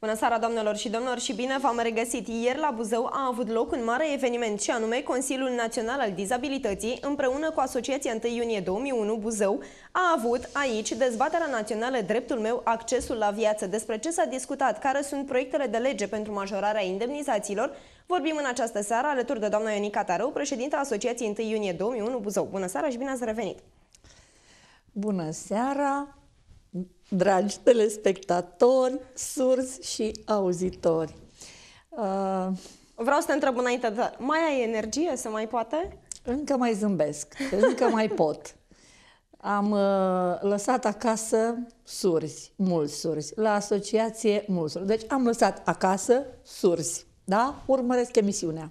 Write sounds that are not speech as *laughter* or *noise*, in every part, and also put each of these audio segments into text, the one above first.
Bună seara, doamnelor și domnilor, și bine v-am regăsit! Ieri la Buzău a avut loc un mare eveniment, și anume Consiliul Național al Dizabilității, împreună cu Asociația 1 iunie 2001 Buzău, a avut aici dezbaterea națională Dreptul meu, accesul la viață, despre ce s-a discutat, care sunt proiectele de lege pentru majorarea indemnizațiilor. Vorbim în această seară alături de doamna Ionica Tarău, președinta Asociației 1 iunie 2001 Buzău. Bună seara și bine ați revenit! Bună seara! dragi telespectatori, surzi și auzitori. Uh, Vreau să te întreb înainte, dar mai ai energie să mai poate? Încă mai zâmbesc, încă mai pot. Am uh, lăsat acasă surzi, mulți surzi, la asociație mulți surzi. Deci am lăsat acasă surzi, da? Urmăresc emisiunea.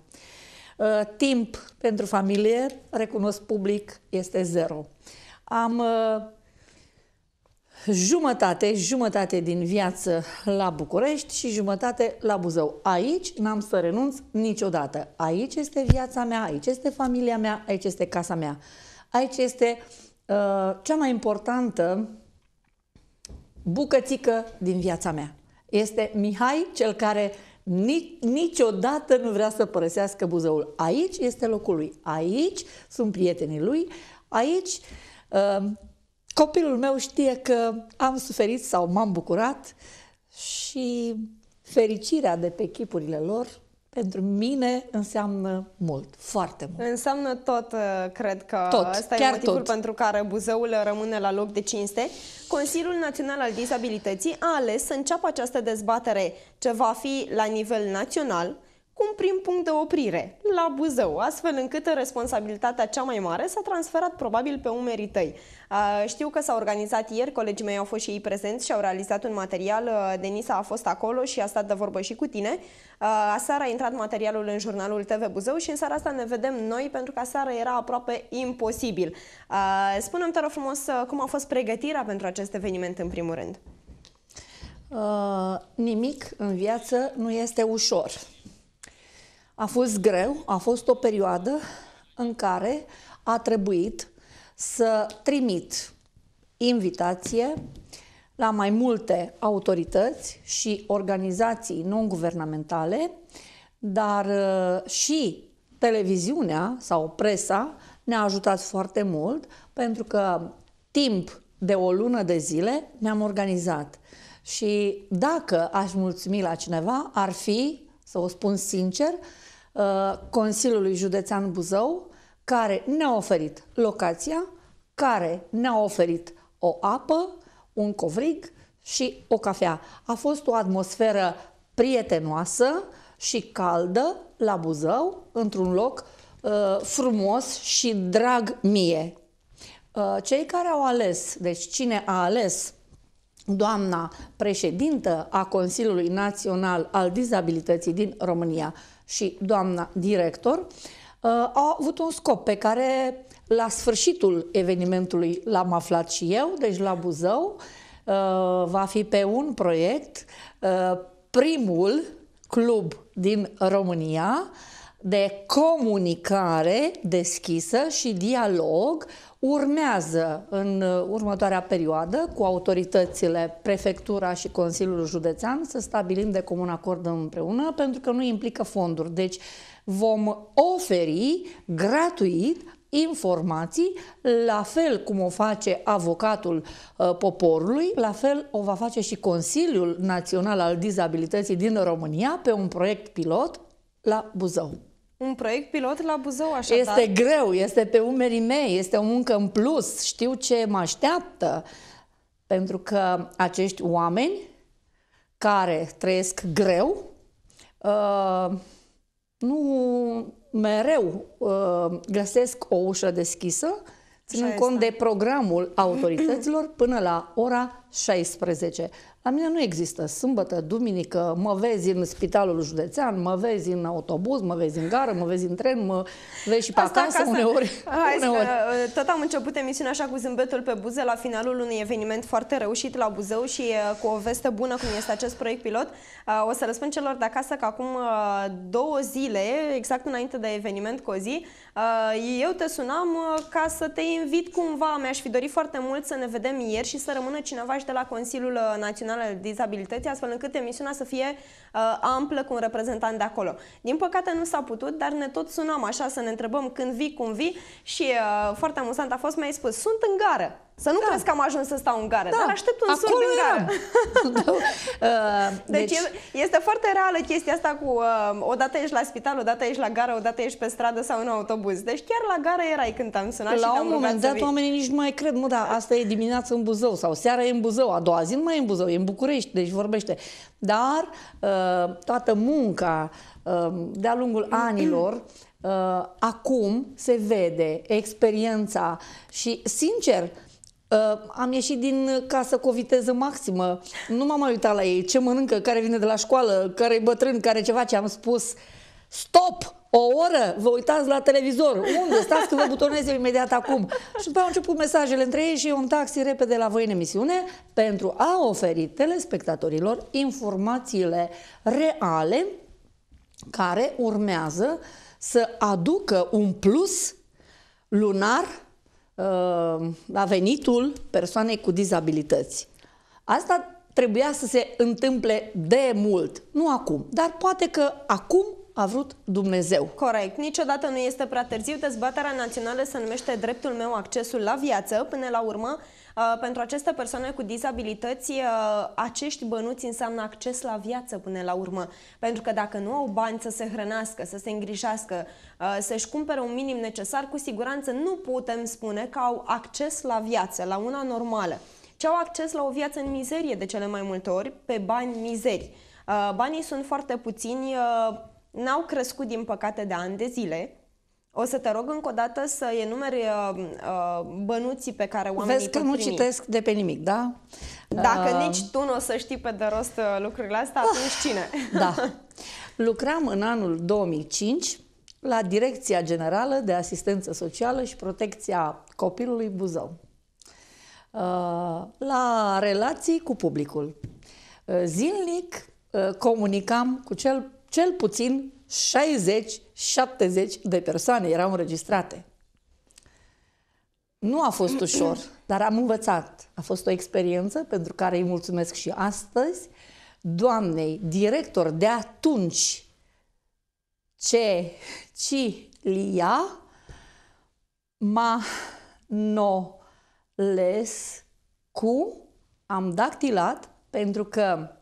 Uh, timp pentru familie, recunosc public, este zero. Am uh, jumătate, jumătate din viață la București și jumătate la Buzău. Aici n-am să renunț niciodată. Aici este viața mea, aici este familia mea, aici este casa mea. Aici este uh, cea mai importantă bucățică din viața mea. Este Mihai, cel care nici, niciodată nu vrea să părăsească Buzăul. Aici este locul lui, aici sunt prietenii lui, aici... Uh, Copilul meu știe că am suferit sau m-am bucurat și fericirea de pe chipurile lor pentru mine înseamnă mult, foarte mult. Înseamnă tot, uh, cred că tot, asta chiar e motivul tot. pentru care Buzăul rămâne la loc de cinste. Consiliul Național al Dizabilității a ales să înceapă această dezbatere ce va fi la nivel național, un prim punct de oprire, la Buzău, astfel încât responsabilitatea cea mai mare s-a transferat probabil pe umerii tăi. Știu că s-a organizat ieri, colegii mei au fost și ei prezenți și au realizat un material, Denisa a fost acolo și a stat de vorbă și cu tine. Aseară a intrat materialul în jurnalul TV Buzău și în seara asta ne vedem noi pentru că aseară era aproape imposibil. Spune-mi, te rog frumos, cum a fost pregătirea pentru acest eveniment în primul rând? Uh, nimic în viață nu este ușor. A fost greu, a fost o perioadă în care a trebuit să trimit invitație la mai multe autorități și organizații non-guvernamentale, dar uh, și televiziunea sau presa ne-a ajutat foarte mult pentru că timp de o lună de zile ne-am organizat. Și dacă aș mulțumi la cineva, ar fi, să o spun sincer, Uh, Consiliului Județean Buzău, care ne-a oferit locația, care ne-a oferit o apă, un covrig și o cafea. A fost o atmosferă prietenoasă și caldă la Buzău, într-un loc uh, frumos și drag mie. Uh, cei care au ales, deci cine a ales doamna președintă a Consiliului Național al Dizabilității din România, și doamna director uh, au avut un scop pe care la sfârșitul evenimentului l-am aflat și eu, deci la Buzău, uh, va fi pe un proiect uh, primul club din România de comunicare deschisă și dialog urmează în uh, următoarea perioadă cu autoritățile, prefectura și Consiliul Județean să stabilim de comun acord împreună pentru că nu implică fonduri. Deci vom oferi gratuit informații, la fel cum o face avocatul uh, poporului, la fel o va face și Consiliul Național al Dizabilității din România pe un proiect pilot la Buzău. Un proiect pilot la Buzău, așa. Este da? greu, este pe umerii mei, este o muncă în plus, știu ce mă așteaptă, pentru că acești oameni care trăiesc greu, uh, nu mereu uh, găsesc o ușă deschisă, ținând cont de programul mm-hmm. autorităților până la ora 16. La mine nu există sâmbătă, duminică, mă vezi în spitalul județean, mă vezi în autobuz, mă vezi în gară, mă vezi în tren, mă vezi și pe Asta acasă, acasă uneori. *laughs* Hai uneori. Să, tot am început emisiunea așa cu zâmbetul pe buze la finalul unui eveniment foarte reușit la Buzău și cu o veste bună cum este acest proiect pilot. O să răspund celor de acasă că acum două zile, exact înainte de eveniment cu o zi, eu te sunam ca să te invit cumva, mi-aș fi dorit foarte mult să ne vedem ieri și să rămână cineva de la Consiliul uh, Național al Dizabilității, astfel încât emisiunea să fie uh, amplă cu un reprezentant de acolo. Din păcate nu s-a putut, dar ne tot sunam așa să ne întrebăm când vii, cum vii și uh, foarte amuzant a fost, mi-ai spus, sunt în gară. Să nu da. crezi că am ajuns să stau în gară, da. dar aștept un Acolo sur în gară. deci, deci este foarte reală chestia asta cu uh, odată ești la spital, odată ești la gară, odată ești pe stradă sau în autobuz. Deci chiar la gară erai când am sunat la și un moment dat oamenii nici nu mai cred, mă, da, asta e dimineața în Buzău sau seara e în Buzău, a doua zi nu mai e în Buzău, e în București, deci vorbește. Dar uh, toată munca uh, de-a lungul mm-hmm. anilor uh, acum se vede experiența și, sincer, am ieșit din casă cu o viteză maximă, nu m-am mai uitat la ei, ce mănâncă, care vine de la școală, care e bătrân, care ceva, ce am spus, stop, o oră, vă uitați la televizor, unde, stați că vă butonez eu imediat acum. Și după au început mesajele între ei și un taxi repede la voi în emisiune pentru a oferi telespectatorilor informațiile reale care urmează să aducă un plus lunar la uh, venitul persoanei cu dizabilități. Asta trebuia să se întâmple de mult, nu acum, dar poate că acum a vrut Dumnezeu. Corect. Niciodată nu este prea târziu. Dezbaterea națională se numește Dreptul meu accesul la viață. Până la urmă, Uh, pentru aceste persoane cu dizabilități, uh, acești bănuți înseamnă acces la viață până la urmă. Pentru că dacă nu au bani să se hrănească, să se îngrijească, uh, să-și cumpere un minim necesar, cu siguranță nu putem spune că au acces la viață, la una normală ce au acces la o viață în mizerie de cele mai multe ori, pe bani mizeri. Banii sunt foarte puțini, n-au crescut din păcate de ani de zile, o să te rog încă o dată să enumeri uh, uh, bănuții pe care oamenii Vezi că nu primi. citesc de pe nimic, da? Dacă uh, nici tu nu o să știi pe de rost uh, lucrurile astea, uh, atunci cine? *laughs* Da. Lucram în anul 2005 la Direcția Generală de Asistență Socială și Protecția Copilului Buzău. Uh, la relații cu publicul. Uh, zilnic uh, comunicam cu cel, cel puțin 60 70 de persoane erau înregistrate. Nu a fost ușor, *clears throat* dar am învățat. A fost o experiență pentru care îi mulțumesc și astăzi doamnei director de atunci, ce ci, les cu am dactilat pentru că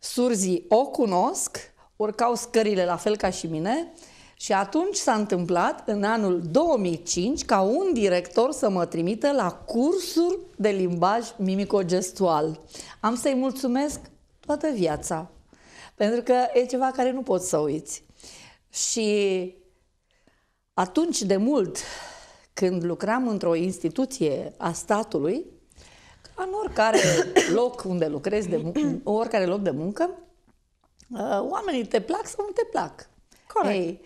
surzii o cunosc, urcau scările la fel ca și mine, și atunci s-a întâmplat, în anul 2005, ca un director să mă trimită la cursuri de limbaj mimicogestual. Am să-i mulțumesc toată viața, pentru că e ceva care nu pot să uiți. Și atunci de mult, când lucram într-o instituție a statului, în oricare *coughs* loc unde lucrezi, de oricare loc de muncă, uh, oamenii te plac sau nu te plac. Corect. Ei,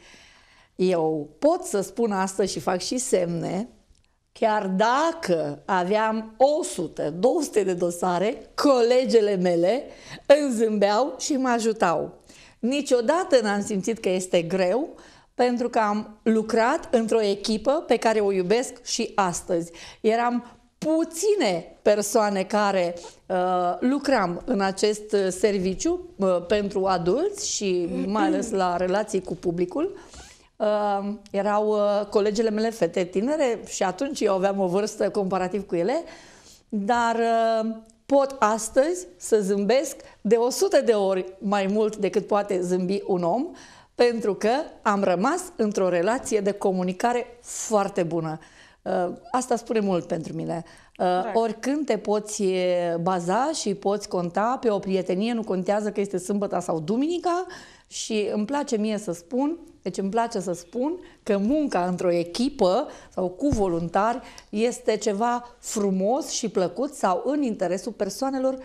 eu pot să spun asta și fac și semne, chiar dacă aveam 100, 200 de dosare, colegele mele îmi zâmbeau și mă ajutau. Niciodată n-am simțit că este greu, pentru că am lucrat într-o echipă pe care o iubesc și astăzi. Eram puține persoane care uh, lucram în acest uh, serviciu uh, pentru adulți și mai ales la relații cu publicul. Uh, erau uh, colegele mele fete tinere și atunci eu aveam o vârstă comparativ cu ele, dar uh, pot astăzi să zâmbesc de 100 de ori mai mult decât poate zâmbi un om, pentru că am rămas într-o relație de comunicare foarte bună. Uh, asta spune mult pentru mine. Uh, Drag. Oricând te poți uh, baza și poți conta pe o prietenie, nu contează că este sâmbătă sau duminica, și îmi place mie să spun, deci îmi place să spun că munca într-o echipă sau cu voluntari este ceva frumos și plăcut sau în interesul persoanelor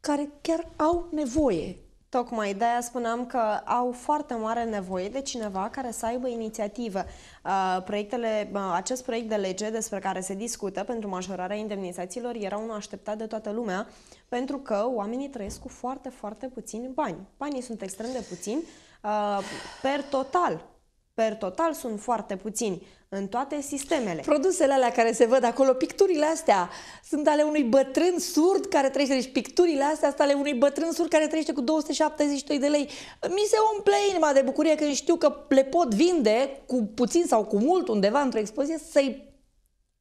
care chiar au nevoie Tocmai de aia spuneam că au foarte mare nevoie de cineva care să aibă inițiativă. Uh, proiectele, uh, acest proiect de lege despre care se discută pentru majorarea indemnizațiilor era unul așteptat de toată lumea, pentru că oamenii trăiesc cu foarte, foarte puțini bani. Banii sunt extrem de puțini uh, per total Per total sunt foarte puțini în toate sistemele. Produsele alea care se văd acolo, picturile astea sunt ale unui bătrân surd care trăiește, deci picturile astea sunt ale unui bătrân surd care trăiește cu 272 de lei. Mi se umple inima de bucurie când știu că le pot vinde cu puțin sau cu mult undeva într-o expoziție să-i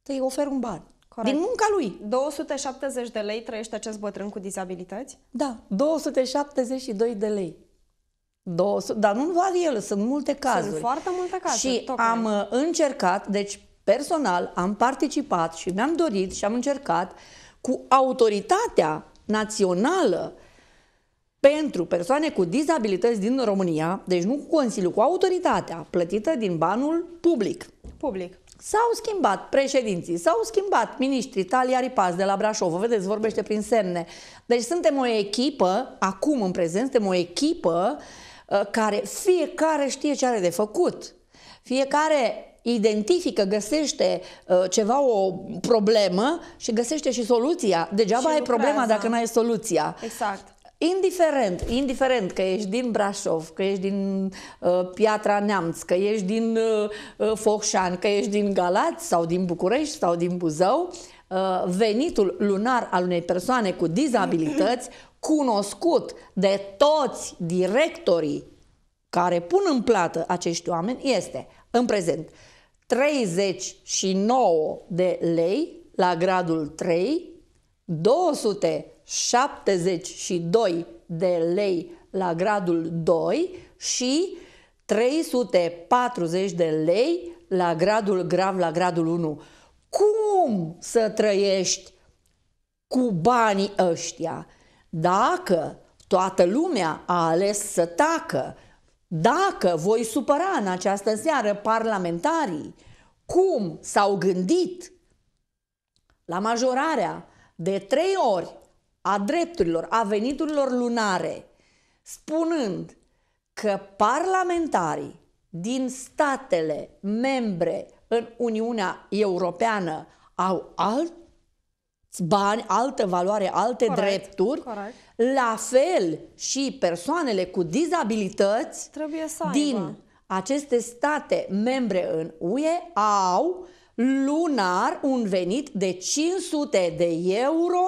să ofer un ban. Corect. Din munca lui. 270 de lei trăiește acest bătrân cu dizabilități? Da, 272 de lei. 200, dar nu doar el, sunt multe cazuri. Sunt foarte multe cazuri. Și tocmai. am uh, încercat, deci personal, am participat și mi-am dorit și am încercat cu autoritatea națională pentru persoane cu dizabilități din România, deci nu cu Consiliul, cu autoritatea plătită din banul public. Public. S-au schimbat președinții, s-au schimbat miniștrii, Talia ripaz de la Brașov, vedeți, vorbește prin semne. Deci suntem o echipă, acum în prezent, suntem o echipă uh, Uh, care fiecare știe ce are de făcut. Fiecare identifică, găsește uh, ceva, o problemă și găsește și soluția. Degeaba și ai problema dacă nu ai soluția. Exact. Indiferent, indiferent că ești din Brașov, că ești din uh, Piatra Neamț, că ești din uh, uh, Focșani, că ești din Galați sau din București sau din Buzău, uh, venitul lunar al unei persoane cu dizabilități cunoscut de toți directorii care pun în plată acești oameni este, în prezent, 39 de lei la gradul 3, 272 de lei la gradul 2 și 340 de lei la gradul grav, la gradul 1. Cum să trăiești cu banii ăștia? Dacă toată lumea a ales să tacă, dacă voi supăra în această seară parlamentarii, cum s-au gândit la majorarea de trei ori a drepturilor, a veniturilor lunare, spunând că parlamentarii din statele membre în Uniunea Europeană au alt bani, altă valoare, alte Corect. drepturi. Corect. La fel și persoanele cu dizabilități Trebuie să aibă. din aceste state membre în UE au lunar un venit de 500 de euro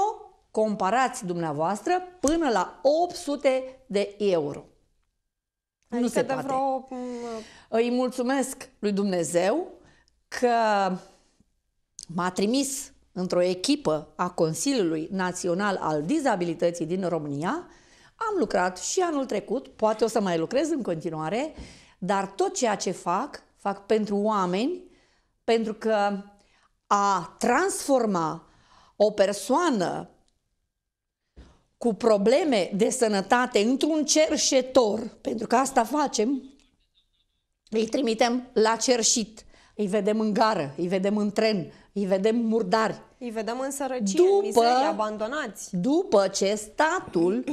comparați dumneavoastră până la 800 de euro. Adică nu se de poate. Vreo... Uh, Îi mulțumesc lui Dumnezeu că m-a trimis într-o echipă a Consiliului Național al Dizabilității din România, am lucrat și anul trecut, poate o să mai lucrez în continuare, dar tot ceea ce fac, fac pentru oameni, pentru că a transforma o persoană cu probleme de sănătate într-un cerșetor, pentru că asta facem, îi trimitem la cerșit, îi vedem în gară, îi vedem în tren, îi vedem murdari. Îi vedem în sărăcie, după, în abandonați. După ce statul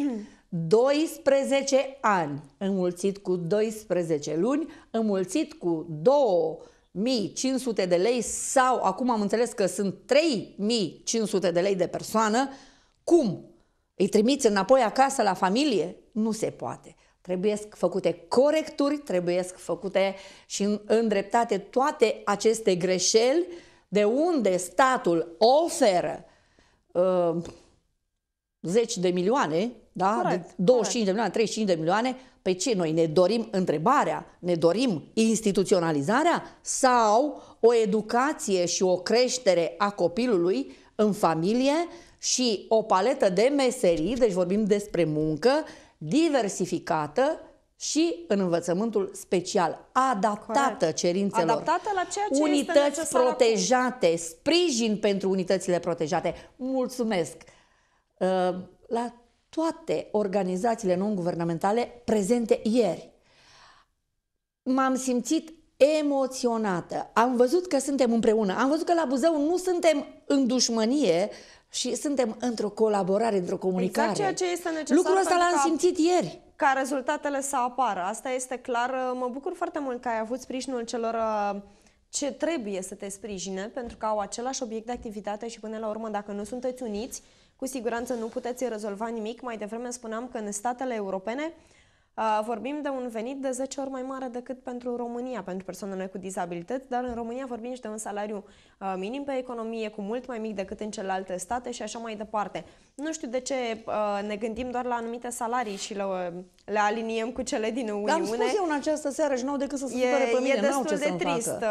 12 *clears throat* ani înmulțit cu 12 luni, înmulțit cu 2500 de lei sau acum am înțeles că sunt 3500 de lei de persoană, cum? Îi trimiți înapoi acasă la familie? Nu se poate. Trebuie făcute corecturi, trebuie făcute și îndreptate toate aceste greșeli de unde statul oferă uh, 10 de milioane, da? Correct, de 25 correct. de milioane, 35 de milioane, pe ce noi ne dorim întrebarea? Ne dorim instituționalizarea sau o educație și o creștere a copilului în familie și o paletă de meserii, deci vorbim despre muncă diversificată și în învățământul special, adaptată Corect. cerințelor, adaptată la ceea ce unități este protejate, acum. sprijin pentru unitățile protejate. Mulțumesc! Uh, la toate organizațiile non-guvernamentale prezente ieri, m-am simțit emoționată. Am văzut că suntem împreună. Am văzut că la Buzău nu suntem în dușmănie și suntem într-o colaborare, într-o comunicare. Exact ceea ce este necesar. Lucrul ăsta l-am simțit ieri ca rezultatele să apară. Asta este clar. Mă bucur foarte mult că ai avut sprijinul celor uh, ce trebuie să te sprijine, pentru că au același obiect de activitate și până la urmă, dacă nu sunteți uniți, cu siguranță nu puteți rezolva nimic. Mai devreme spuneam că în statele europene vorbim de un venit de 10 ori mai mare decât pentru România, pentru persoanele cu dizabilități, dar în România vorbim și de un salariu minim pe economie, cu mult mai mic decât în celelalte state și așa mai departe. Nu știu de ce ne gândim doar la anumite salarii și le, le aliniem cu cele din Uniune. Am spus eu în această seară și nu au decât să se supere pe mine. E destul ce de trist. Nu,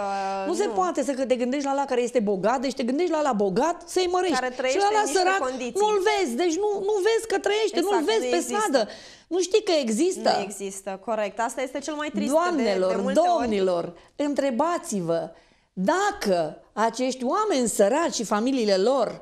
nu se poate să te gândești la la care este bogat, deci te gândești la la bogat să-i mărești. Care și la la sărac nu-l vezi, deci nu, nu vezi că trăiește, exact, nu-l vezi nu pe există. stradă. Nu știi că există. Nu există, corect. Asta este cel mai trist. Doamnelor, de, de multe domnilor, ori. întrebați-vă dacă acești oameni săraci și familiile lor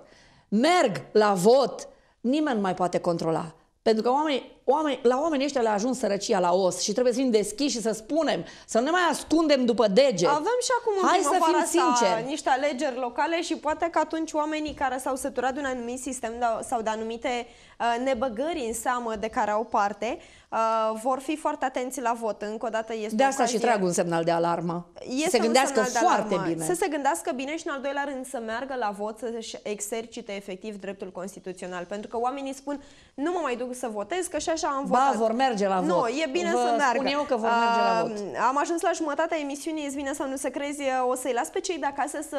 merg la vot, nimeni nu mai poate controla. Pentru că oamenii oameni, la oamenii ăștia le-a ajuns sărăcia la os și trebuie să fim deschiși și să spunem, să nu ne mai ascundem după dege. Avem și acum Hai să fim sinceri. niște alegeri locale și poate că atunci oamenii care s-au săturat de un anumit sistem da, sau de anumite uh, nebăgări în seamă de care au parte, Uh, vor fi foarte atenți la vot. Încă o dată este De asta ocazie... și trag un semnal de alarmă. Este să se gândească foarte alarmă. bine. Să se gândească bine și în al doilea rând să meargă la vot, să-și exercite efectiv dreptul constituțional. Pentru că oamenii spun, nu mă mai duc să votez, că și așa am votat. Ba, vor merge la vot. Nu, e bine Vă să meargă. Spun eu că vor merge la vot. Uh, am ajuns la jumătatea emisiunii, îți vine sau nu se crezi, o să-i las pe cei de acasă să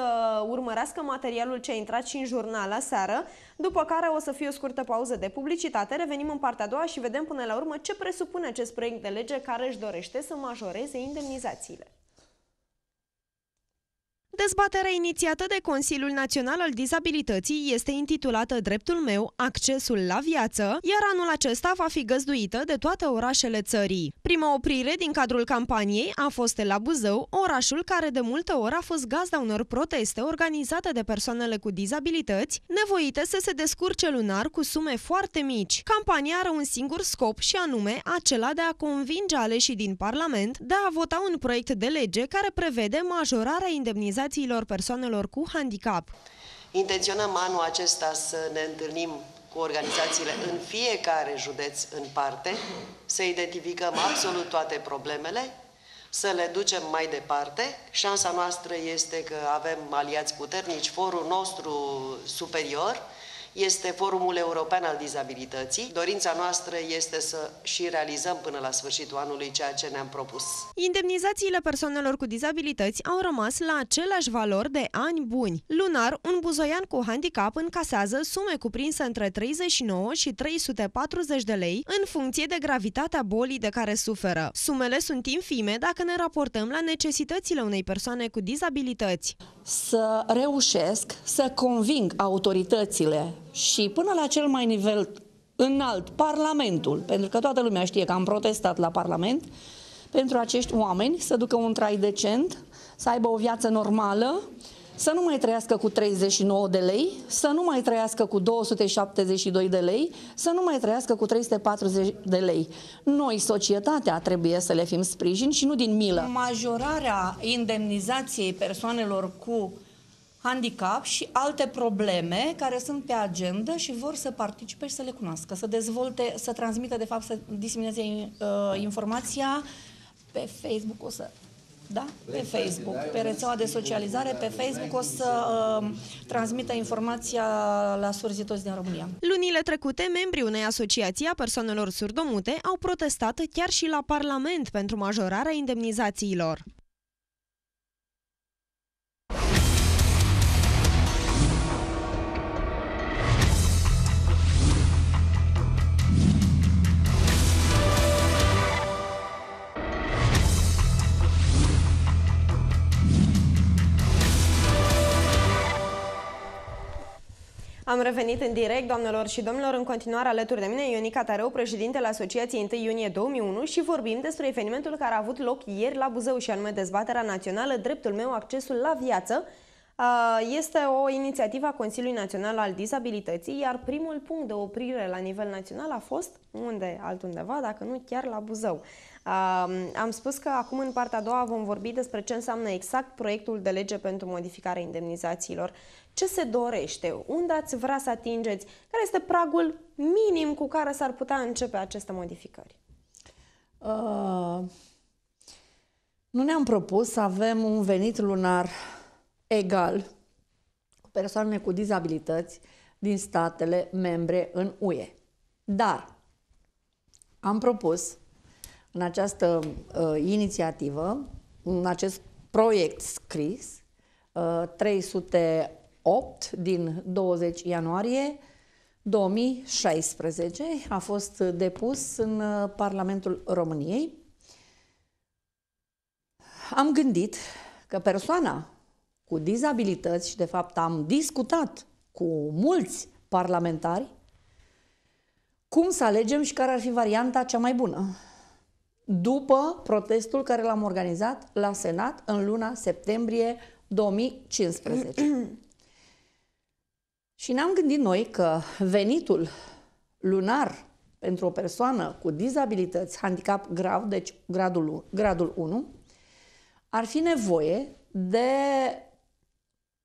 urmărească materialul ce a intrat și în jurnal la seară după care o să fie o scurtă pauză de publicitate, revenim în partea a doua și vedem până la urmă ce presupune acest proiect de lege care își dorește să majoreze indemnizațiile. Dezbaterea inițiată de Consiliul Național al Dizabilității este intitulată Dreptul meu, accesul la viață, iar anul acesta va fi găzduită de toate orașele țării. Prima oprire din cadrul campaniei a fost la Buzău, orașul care de multe ori a fost gazda unor proteste organizate de persoanele cu dizabilități, nevoite să se descurce lunar cu sume foarte mici. Campania are un singur scop și anume acela de a convinge aleșii din Parlament de a vota un proiect de lege care prevede majorarea indemnizației Asociațiilor Persoanelor cu Handicap. Intenționăm anul acesta să ne întâlnim cu organizațiile în fiecare județ în parte, să identificăm absolut toate problemele, să le ducem mai departe. Șansa noastră este că avem aliați puternici, forul nostru superior, este Forumul European al Dizabilității. Dorința noastră este să și realizăm până la sfârșitul anului ceea ce ne-am propus. Indemnizațiile persoanelor cu dizabilități au rămas la același valori de ani buni. Lunar, un buzoian cu handicap încasează sume cuprinse între 39 și 340 de lei în funcție de gravitatea bolii de care suferă. Sumele sunt infime dacă ne raportăm la necesitățile unei persoane cu dizabilități. Să reușesc să conving autoritățile și până la cel mai nivel înalt, Parlamentul, pentru că toată lumea știe că am protestat la Parlament, pentru acești oameni să ducă un trai decent, să aibă o viață normală, să nu mai trăiască cu 39 de lei, să nu mai trăiască cu 272 de lei, să nu mai trăiască cu 340 de lei. Noi, societatea, trebuie să le fim sprijin și nu din milă. Majorarea indemnizației persoanelor cu handicap și alte probleme care sunt pe agenda și vor să participe și să le cunoască, să dezvolte, să transmită, de fapt, să disemineze uh, informația pe Facebook, o să da? Pe Facebook, pe rețeaua de socializare, pe Facebook o să uh, transmită informația la toți din România. Lunile trecute, membrii unei asociații a persoanelor surdomute au protestat chiar și la Parlament pentru majorarea indemnizațiilor. Am revenit în direct, doamnelor și domnilor, în continuare alături de mine Ionica Tareu, președintele Asociației 1 iunie 2001 și vorbim despre evenimentul care a avut loc ieri la Buzău și anume dezbaterea națională Dreptul meu accesul la viață. Este o inițiativă a Consiliului Național al Dizabilității, iar primul punct de oprire la nivel național a fost unde altundeva, dacă nu chiar la Buzău. Am spus că acum în partea a doua vom vorbi despre ce înseamnă exact proiectul de lege pentru modificarea indemnizațiilor ce se dorește, unde ați vrea să atingeți, care este pragul minim cu care s-ar putea începe aceste modificări? Uh, nu ne-am propus să avem un venit lunar egal cu persoanele cu dizabilități din statele membre în UE. Dar am propus în această uh, inițiativă, în acest proiect scris, uh, 300 8 din 20 ianuarie 2016 a fost depus în uh, Parlamentul României. Am gândit că persoana cu dizabilități și de fapt am discutat cu mulți parlamentari cum să alegem și care ar fi varianta cea mai bună după protestul care l-am organizat la Senat în luna septembrie 2015. *clears throat* Și ne-am gândit noi că venitul lunar pentru o persoană cu dizabilități, handicap grav, deci gradul, gradul 1, ar fi nevoie de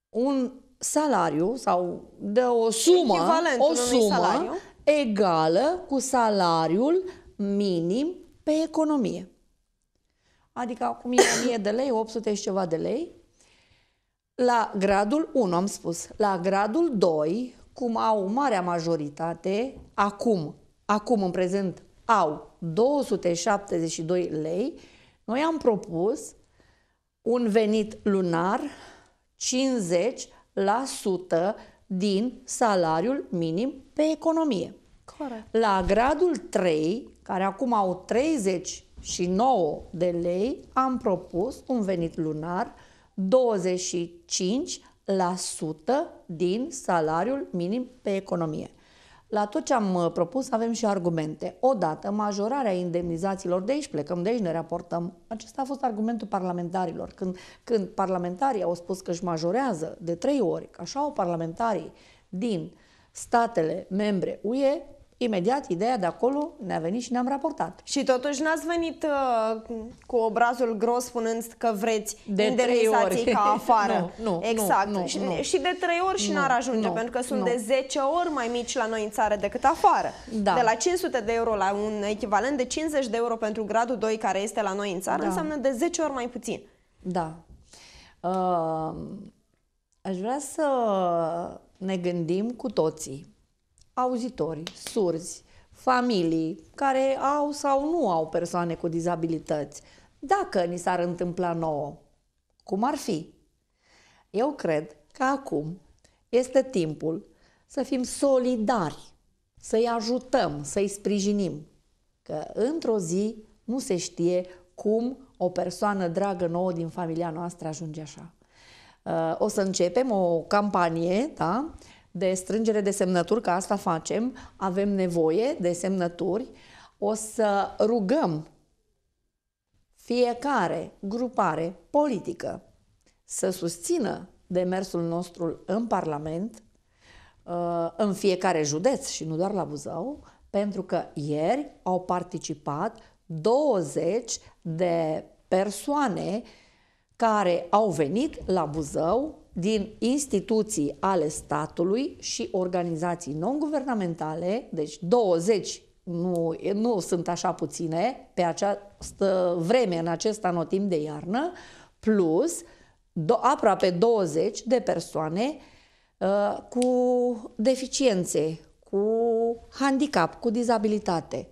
un salariu sau de o sumă, o sumă egală cu salariul minim pe economie. Adică acum e 1000 de lei, 800 și ceva de lei, la gradul 1 am spus, la gradul 2, cum au marea majoritate, acum, acum în prezent au 272 lei, noi am propus un venit lunar 50% din salariul minim pe economie. Corect. La gradul 3, care acum au 39 de lei, am propus un venit lunar 25 din salariul minim pe economie. La tot ce am uh, propus avem și argumente. Odată, majorarea indemnizațiilor, de aici plecăm, de aici ne raportăm. Acesta a fost argumentul parlamentarilor. Când, când parlamentarii au spus că își majorează de trei ori, așa au parlamentarii din statele membre UE, Imediat, ideea de acolo ne-a venit și ne-am raportat. Și totuși n-ați venit uh, cu obrazul gros spunând că vreți de indemnizații ca *laughs* afară. nu, nu, exact. Nu, nu, și, nu. și de trei ori și n-ar ajunge, nu, pentru că sunt nu. de 10 ori mai mici la noi în țară decât afară. Da. De la 500 de euro la un echivalent de 50 de euro pentru gradul 2 care este la noi în țară, da. înseamnă de 10 ori mai puțin. Da. Uh, aș vrea să ne gândim cu toții auzitori, surzi, familii care au sau nu au persoane cu dizabilități, dacă ni s-ar întâmpla nouă, cum ar fi? Eu cred că acum este timpul să fim solidari, să-i ajutăm, să-i sprijinim, că într-o zi nu se știe cum o persoană dragă nouă din familia noastră ajunge așa. Uh, o să începem o campanie, da? de strângere de semnături, că asta facem, avem nevoie de semnături, o să rugăm fiecare grupare politică să susțină demersul nostru în Parlament, uh, în fiecare județ și nu doar la Buzău, pentru că ieri au participat 20 de persoane care au venit la Buzău din instituții ale statului și organizații non-guvernamentale, deci 20 nu, nu sunt așa puține pe această vreme, în acest anotimp de iarnă, plus do, aproape 20 de persoane uh, cu deficiențe, cu handicap, cu dizabilitate.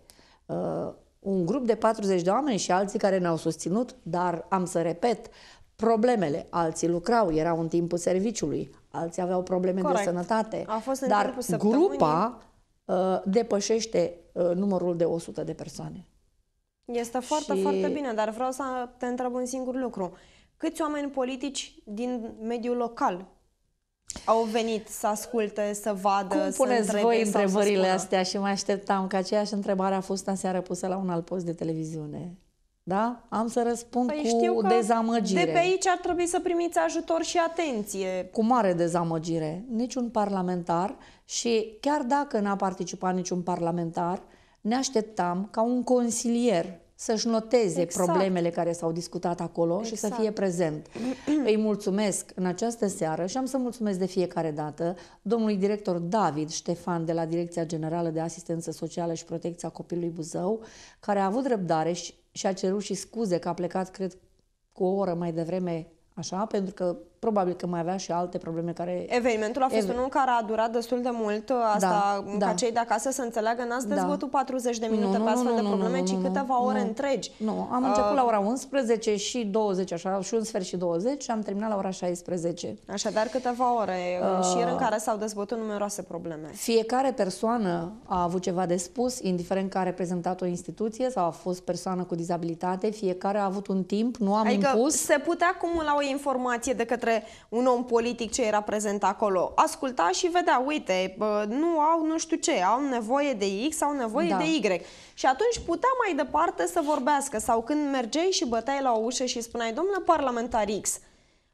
Uh, un grup de 40 de oameni și alții care ne-au susținut, dar am să repet, problemele. Alții lucrau, erau în timpul serviciului, alții aveau probleme Corect. de sănătate. A fost în dar grupa uh, depășește uh, numărul de 100 de persoane. Este foarte, și... foarte bine, dar vreau să te întreb un singur lucru. Câți oameni politici din mediul local au venit să asculte, să vadă, Cum puneți să voi întrebările astea și mă așteptam că aceeași întrebare a fost aseară pusă la un alt post de televiziune. Da? Am să răspund păi cu știu că dezamăgire. De pe aici ar trebui să primiți ajutor și atenție. Cu mare dezamăgire. Niciun parlamentar și chiar dacă n-a participat niciun parlamentar, ne așteptam ca un consilier să-și noteze exact. problemele care s-au discutat acolo exact. și să exact. fie prezent. *clears throat* Îi mulțumesc în această seară și am să mulțumesc de fiecare dată domnului director David Ștefan de la Direcția Generală de Asistență Socială și Protecția Copilului Buzău, care a avut răbdare și și a cerut și scuze că a plecat, cred, cu o oră mai devreme, așa, pentru că probabil că mai avea și alte probleme care... Evenimentul a fost Even... unul care a durat destul de mult, ă, asta da, ca da. cei de acasă să înțeleagă, n-ați da. dezbătut da. 40 de minute nu, pe astfel nu, nu, de probleme, nu, nu, ci nu, câteva nu, ore nu. întregi. Nu, am uh... început la ă, ora 11 și 20, așa, și un sfert și 20 și am terminat la ora 16. Așadar câteva ore uh... Ă, și în care s-au dezbătut numeroase probleme. Fiecare persoană a avut ceva de spus, indiferent că a reprezentat o instituție sau a fost persoană cu dizabilitate, fiecare a avut un timp, nu am adică impus. se putea acumula o informație de către despre un om politic ce era prezent acolo. Asculta și vedea, uite, nu au nu știu ce, au nevoie de X, au nevoie da. de Y. Și atunci putea mai departe să vorbească sau când mergeai și băteai la o ușă și spuneai, domnule parlamentar X,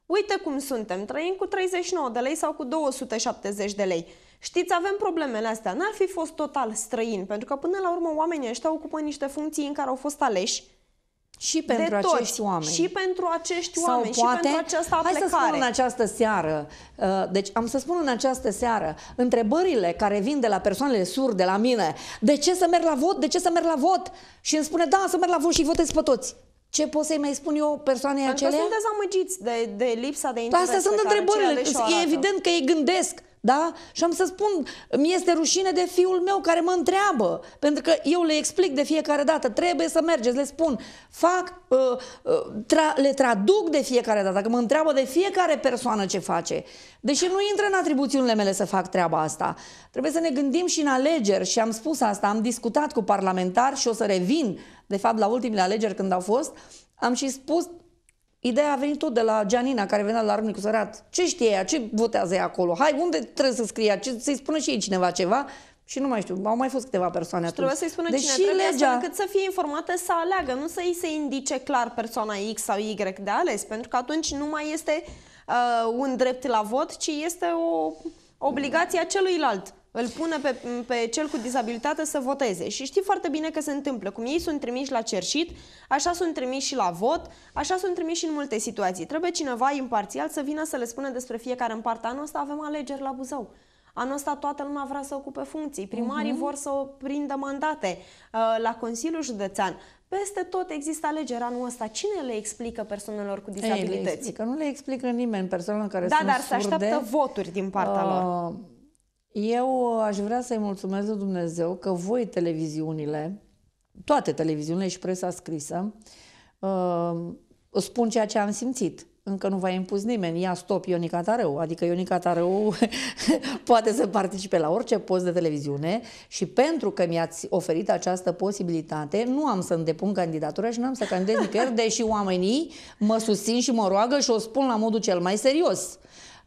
uite cum suntem, trăim cu 39 de lei sau cu 270 de lei. Știți, avem problemele astea. N-ar fi fost total străin, pentru că până la urmă oamenii ăștia ocupă niște funcții în care au fost aleși, și pentru de toți, acești oameni. Și pentru acești Sau oameni, poate, și pentru această aplecare. Hai să spun în această seară, uh, deci am să spun în această seară, întrebările care vin de la persoanele surde la mine, de ce să merg la vot, de ce să merg la vot? Și îmi spune, da, să merg la vot și votez pe toți. Ce pot să-i mai spun eu persoanei acelea? Pentru că sunt dezamăgiți de, de lipsa de păi interes Astea sunt întrebările. E evident că ei gândesc. Da? Și am să spun, mi este rușine de fiul meu care mă întreabă, pentru că eu le explic de fiecare dată, trebuie să mergeți, le spun, fac, uh, uh tra, le traduc de fiecare dată, că mă întreabă de fiecare persoană ce face. Deși nu intră în atribuțiunile mele să fac treaba asta. Trebuie să ne gândim și în alegeri și am spus asta, am discutat cu parlamentari și o să revin, de fapt, la ultimele alegeri când au fost, am și spus Ideea a venit tot de la Gianina, care venea la Râmnicu Sărat. Ce știe ea? Ce votează ea acolo? Hai, unde trebuie să scrie? Ce, să-i spună și ei cineva ceva? Și nu mai știu, au mai fost câteva persoane și atunci. Trebuie să-i spună Deși cine trebuie legea... astfel să fie informată să aleagă, nu să-i se indice clar persoana X sau Y de ales, pentru că atunci nu mai este uh, un drept la vot, ci este o obligație a celuilalt îl pune pe, pe cel cu dizabilitate să voteze. Și știi foarte bine că se întâmplă. Cum ei sunt trimiși la cerșit, așa sunt trimiși și la vot, așa sunt trimiși în multe situații. Trebuie cineva imparțial să vină să le spună despre fiecare în parte. Anul ăsta avem alegeri la Buzău. Anul ăsta toată lumea vrea să ocupe funcții, primarii uh-huh. vor să o prindă mandate uh, la Consiliul Județean. Peste tot există alegeri anul ăsta. Cine le explică persoanelor cu dizabilități? Ei, le explică. Nu le explică nimeni, persoanelor care da, sunt Da, dar surde, se așteaptă voturi din partea uh, lor. Eu aș vrea să-i mulțumesc lui Dumnezeu că voi televiziunile, toate televiziunile și presa scrisă, uh, spun ceea ce am simțit. Încă nu v-a impus nimeni, ia stop Ionica Tarău, adică Ionica Tarău *laughs* poate să participe la orice post de televiziune și pentru că mi-ați oferit această posibilitate, nu am să îndepun candidatura și nu am să candidez nicăieri, deși oamenii mă susțin și mă roagă și o spun la modul cel mai serios.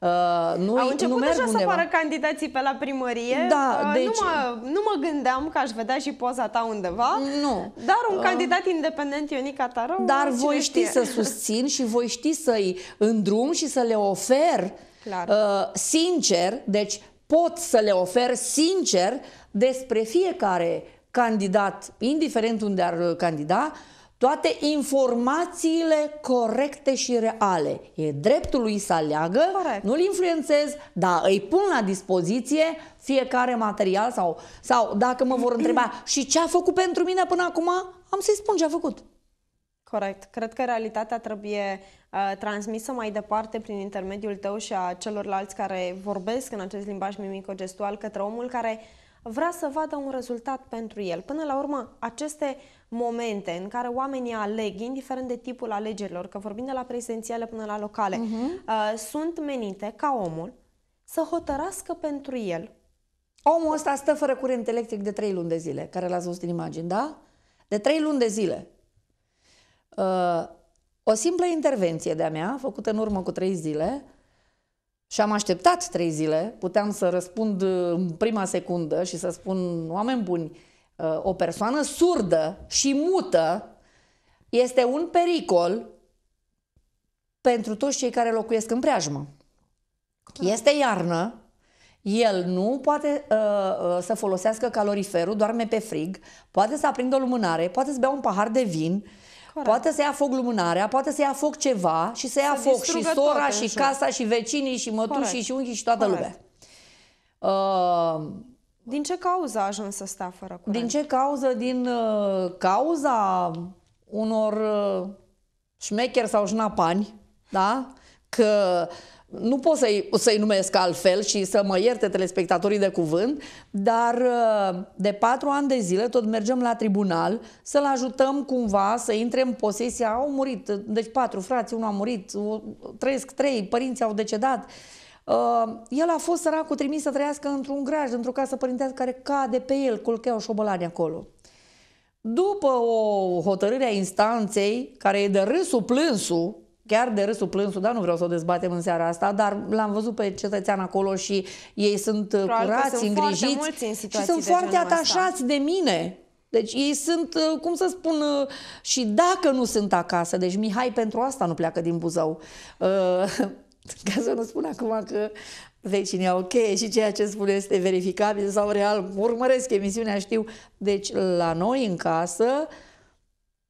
Uh, nu Au început nu deja undeva. să apară candidații pe la primărie. Da, uh, deci... nu, mă, nu mă gândeam că aș vedea și poza ta undeva. Nu. Dar un uh... candidat independent, Ionica Tarău, Dar voi ști să *laughs* susțin și voi ști să-i îndrum și să le ofer Clar. Uh, sincer, deci pot să le ofer sincer despre fiecare candidat, indiferent unde ar candida, uh, toate informațiile corecte și reale. E dreptul lui să aleagă, Corect. nu-l influențez, dar îi pun la dispoziție fiecare material sau, sau dacă mă vor întreba *clears throat* și ce a făcut pentru mine până acum, am să-i spun ce a făcut. Corect. Cred că realitatea trebuie uh, transmisă mai departe prin intermediul tău și a celorlalți care vorbesc în acest limbaj mimico-gestual către omul care uh, vrea să vadă un rezultat pentru el. Până la urmă, aceste momente în care oamenii aleg, indiferent de tipul alegerilor, că vorbim de la prezidențiale până la locale, uh-huh. uh, sunt menite ca omul să hotărască pentru el. Omul ăsta stă fără curent electric de trei luni de zile, care l-ați văzut în imagini, da? De trei luni de zile. Uh, o simplă intervenție de-a mea, făcută în urmă cu trei zile, și am așteptat trei zile, puteam să răspund uh, în prima secundă și să spun, oameni buni, uh, o persoană surdă și mută este un pericol pentru toți cei care locuiesc în preajmă. Este iarnă, el nu poate uh, uh, să folosească caloriferul, doarme pe frig, poate să aprindă o lumânare, poate să bea un pahar de vin, uh, Corect. Poate să ia foc lumânarea, poate să ia foc ceva și să ia să foc și sora, și casa, și vecinii, și mătușii, Corect. și unchii, și toată Corect. lumea. Uh, din ce cauză a ajuns să stea fără curent? Din ce cauză? Din uh, cauza unor uh, șmecheri sau șnapani, da? Că uh, nu pot să-i, să numesc altfel și să mă ierte telespectatorii de cuvânt, dar uh, de patru ani de zile tot mergem la tribunal să-l ajutăm cumva să intre în posesia. Au murit, deci patru frați, unul a murit, trăiesc trei, părinții au decedat. Uh, el a fost săracul trimis să trăiască într-un graj, într-o casă părintească care cade pe el, culcheau șobolani acolo. După o hotărâre a instanței, care e de râsul plânsul, chiar de râsul plânsul, dar nu vreau să o dezbatem în seara asta, dar l-am văzut pe cetățean acolo și ei sunt uh, Probabil curați, sunt îngrijiți în și sunt foarte atașați asta. de mine. Deci ei sunt, uh, cum să spun, uh, și dacă nu sunt acasă, deci Mihai pentru asta nu pleacă din Buzău. *laughs* Ca să nu spun acum că vecinii au cheie și ceea ce spun este verificabil sau real, urmăresc emisiunea, știu. Deci la noi în casă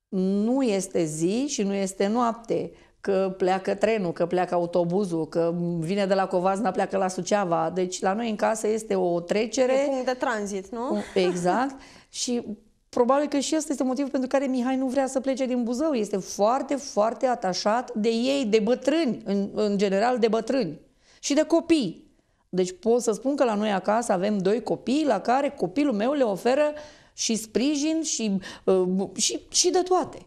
nu este zi și nu este noapte că pleacă trenul, că pleacă autobuzul, că vine de la Covazna, pleacă la Suceava. Deci la noi în casă este o trecere. E punct de tranzit, nu? Exact. *laughs* și probabil că și asta este motivul pentru care Mihai nu vrea să plece din Buzău. Este foarte, foarte atașat de ei, de bătrâni, în, în general de bătrâni și de copii. Deci pot să spun că la noi acasă avem doi copii la care copilul meu le oferă și sprijin și, uh, și, și de toate.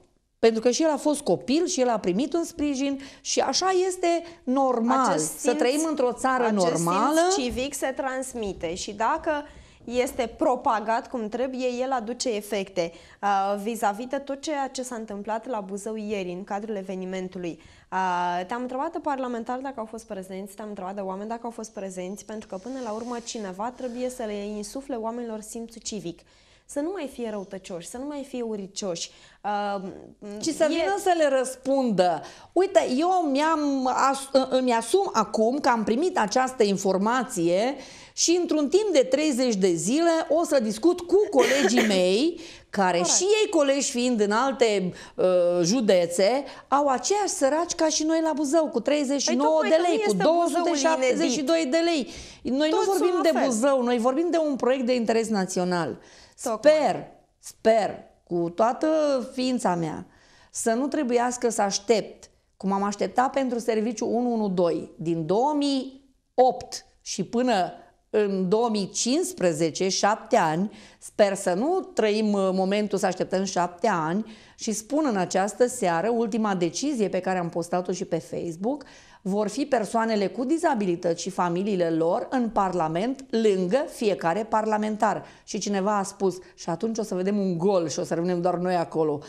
Pentru că și el a fost copil și el a primit un sprijin și așa este normal acest simț, să trăim într-o țară acest normală. Acest civic se transmite și dacă este propagat cum trebuie, el aduce efecte uh, vis-a-vis uh, -vis de tot ceea ce s-a întâmplat la Buzău ieri în cadrul evenimentului. Uh, te-am întrebat de parlamentari dacă au fost prezenți, te-am întrebat de oameni dacă au fost prezenți, pentru că până la urmă cineva trebuie să le insufle oamenilor simțul civic să nu mai fie răutăcioși, să nu mai fie uricioși. Uh, Ci să e... vină să le răspundă. Uite, eu mi-am, as, ă, îmi asum acum că am primit această informație și într-un timp de 30 de zile o să discut cu colegii mei *laughs* care Correct. și ei colegi fiind în alte uh, județe au aceeași săraci ca și noi la Buzău cu 39 păi, de lei, cu 272 inedit. de lei. Noi Toți nu vorbim de Buzău, noi vorbim de un proiect de interes național. Tocmai. Sper, sper, cu toată ființa mea, să nu trebuiască să aștept, cum am așteptat pentru serviciu 112 din 2008 și până în 2015, șapte ani, sper să nu trăim uh, momentul să așteptăm șapte ani și spun în această seară ultima decizie pe care am postat-o și pe Facebook, vor fi persoanele cu dizabilități și familiile lor în Parlament, lângă fiecare parlamentar. Și cineva a spus, și atunci o să vedem un gol și o să rămânem doar noi acolo.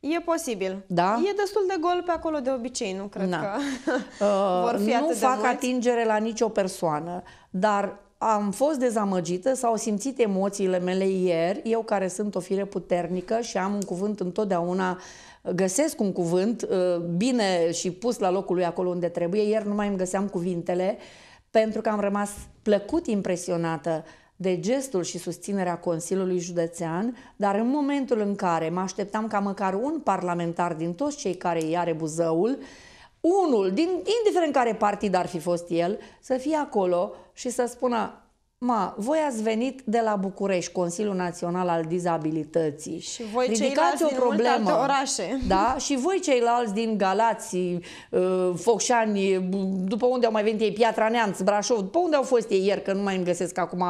E posibil. Da? E destul de gol pe acolo de obicei, nu cred Na. că uh, *laughs* vor *laughs* fi Nu atât fac de mulți. atingere la nicio persoană, dar am fost dezamăgită, s-au simțit emoțiile mele ieri, eu care sunt o fire puternică și am un cuvânt întotdeauna, găsesc un cuvânt uh, bine și pus la locul lui acolo unde trebuie, ieri nu mai îmi găseam cuvintele pentru că am rămas plăcut impresionată de gestul și susținerea Consiliului Județean, dar în momentul în care mă așteptam ca măcar un parlamentar din toți cei care îi are buzăul unul, din, indiferent care partid ar fi fost el, să fie acolo și să spună Ma, voi ați venit de la București, Consiliul Național al Dizabilității. Și voi Ridicați o problemă. Din orașe. Da? Și voi ceilalți din Galați, uh, Focșani, uh, după unde au mai venit ei, Piatra Neamț, Brașov, după unde au fost ei ieri, că nu mai îmi găsesc acum,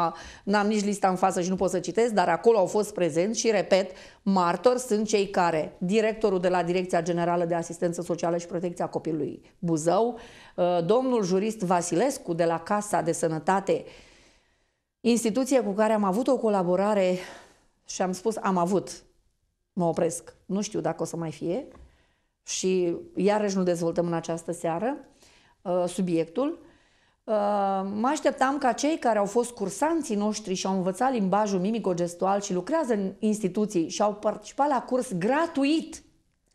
n-am nici lista în față și nu pot să citesc, dar acolo au fost prezenți și, repet, martori sunt cei care, directorul de la Direcția Generală de Asistență Socială și Protecția Copilului Buzău, uh, domnul jurist Vasilescu de la Casa de Sănătate, Instituție cu care am avut o colaborare și am spus am avut, mă opresc, nu știu dacă o să mai fie și iarăși nu dezvoltăm în această seară uh, subiectul. Uh, mă așteptam ca cei care au fost cursanții noștri și au învățat limbajul mimico-gestual și lucrează în instituții și au participat la curs gratuit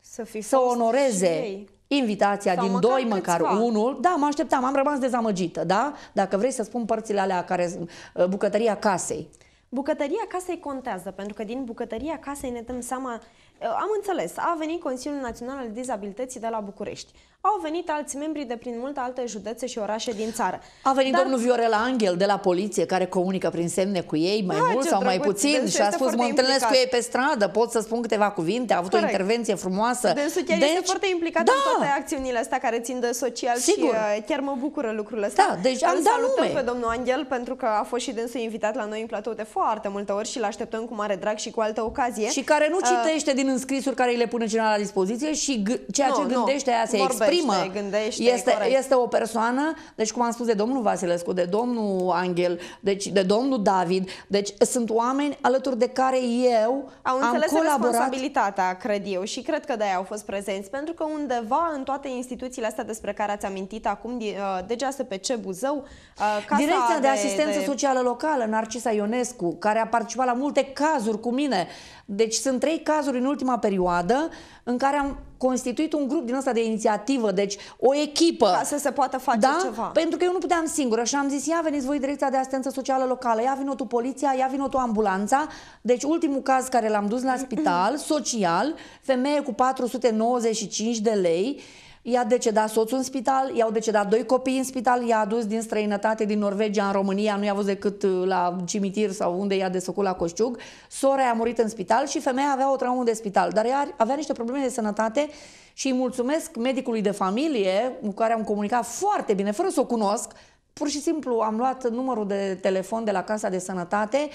să, fi să onoreze invitația Sau din măcar doi, măcar câțiva. unul. Da, mă așteptam, am rămas dezamăgită, da? Dacă vrei să spun părțile alea care uh, bucătăria casei. Bucătăria casei contează, pentru că din bucătăria casei ne dăm seama... Uh, am înțeles, a venit Consiliul Național al Dizabilității de la București au venit alți membri de prin multe alte județe și orașe din țară. A venit Dar... domnul Viorela Angel de la poliție, care comunică prin semne cu ei, mai da, mult sau mai puțin, și a spus, mă întâlnesc implicat. cu ei pe stradă, pot să spun câteva cuvinte, a avut Corect. o intervenție frumoasă. Deci, chiar deci... este foarte implicat da. în toate acțiunile astea care țin de social Sigur. și uh, chiar mă bucură lucrul ăsta. Da, deci am dat lume. pe domnul Angel pentru că a fost și dânsul invitat la noi în platou de foarte multe ori și l-așteptăm cu mare drag și cu altă ocazie. Și care nu uh, citește uh, din înscrisuri care îi le pune general la dispoziție și ceea ce no, gândește no. aia se primă deci Gândește, este, este o persoană, deci cum am spus, de domnul Vasilescu, de domnul Angel, deci de domnul David, deci sunt oameni alături de care eu au am colaborat. responsabilitatea, cred eu, și cred că de-aia au fost prezenți, pentru că undeva în toate instituțiile astea despre care ați amintit acum, uh, deja se pe ce Buzău, uh, casa Direcția de, de Asistență de... Socială Locală, Narcisa Ionescu, care a participat la multe cazuri cu mine, deci sunt trei cazuri în ultima perioadă în care am constituit un grup din ăsta de inițiativă, deci o echipă. Ca să se poată face da? ceva. Pentru că eu nu puteam singură și am zis, ia veniți voi direcția de asistență socială locală, ia vină tu poliția, ia vină tu ambulanța. Deci ultimul caz care l-am dus la spital, *clears throat* social, femeie cu 495 de lei, I-a decedat soțul în spital, i-au decedat doi copii în spital, i-a adus din străinătate, din Norvegia, în România, nu i-a văzut decât uh, la cimitir sau unde i-a desfăcut la coșciug. Sora i-a murit în spital și femeia avea o traumă de spital, dar ea avea niște probleme de sănătate și îi mulțumesc medicului de familie, cu care am comunicat foarte bine, fără să o cunosc, pur și simplu am luat numărul de telefon de la Casa de Sănătate,